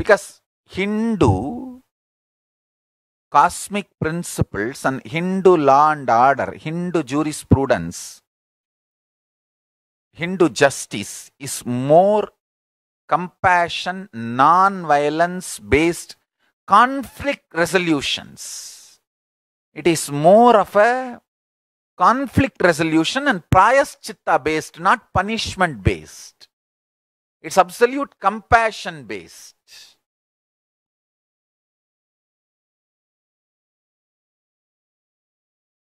Because Hindu cosmic principles and Hindu law and order, Hindu jurisprudence, Hindu justice is more compassion, non-violence based conflict resolutions. It is more of a conflict resolution and chitta based, not punishment based. It's absolute compassion based.